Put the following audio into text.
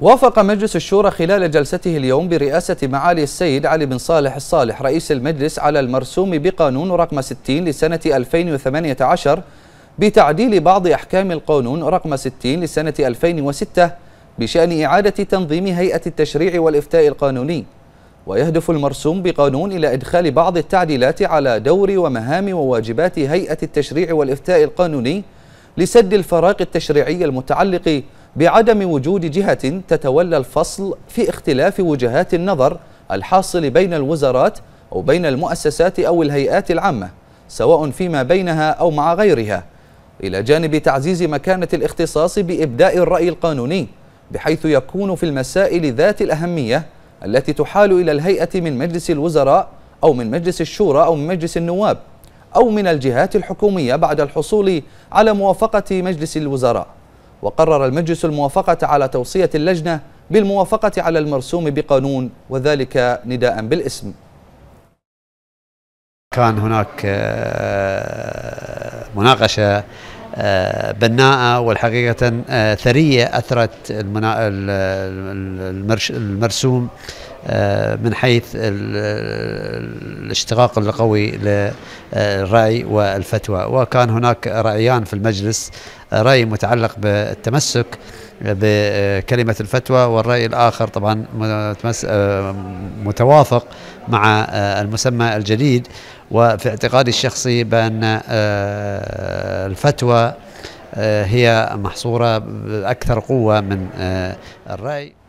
وافق مجلس الشورى خلال جلسته اليوم برئاسة معالي السيد علي بن صالح الصالح رئيس المجلس على المرسوم بقانون رقم 60 لسنة 2018 بتعديل بعض أحكام القانون رقم 60 لسنة 2006 بشأن إعادة تنظيم هيئة التشريع والإفتاء القانوني ويهدف المرسوم بقانون إلى إدخال بعض التعديلات على دور ومهام وواجبات هيئة التشريع والإفتاء القانوني لسد الفراغ التشريعي المتعلق بعدم وجود جهة تتولى الفصل في اختلاف وجهات النظر الحاصل بين الوزارات أو بين المؤسسات أو الهيئات العامة سواء فيما بينها أو مع غيرها إلى جانب تعزيز مكانة الاختصاص بإبداء الرأي القانوني بحيث يكون في المسائل ذات الأهمية التي تحال إلى الهيئة من مجلس الوزراء أو من مجلس الشورى أو من مجلس النواب أو من الجهات الحكومية بعد الحصول على موافقة مجلس الوزراء وقرر المجلس الموافقة على توصية اللجنة بالموافقة على المرسوم بقانون وذلك نداء بالاسم كان هناك آه، مناقشة آه، بناءة والحقيقة آه، ثرية أثرت المرسوم آه، من حيث الاشتقاق القوي للرأي والفتوى وكان هناك رأيان في المجلس رأي متعلق بالتمسك بكلمة الفتوى والرأي الآخر طبعا آه، متوافق مع آه، المسمى الجديد وفي اعتقادي الشخصي بأن الفتوى هي محصورة بأكثر قوة من الرأي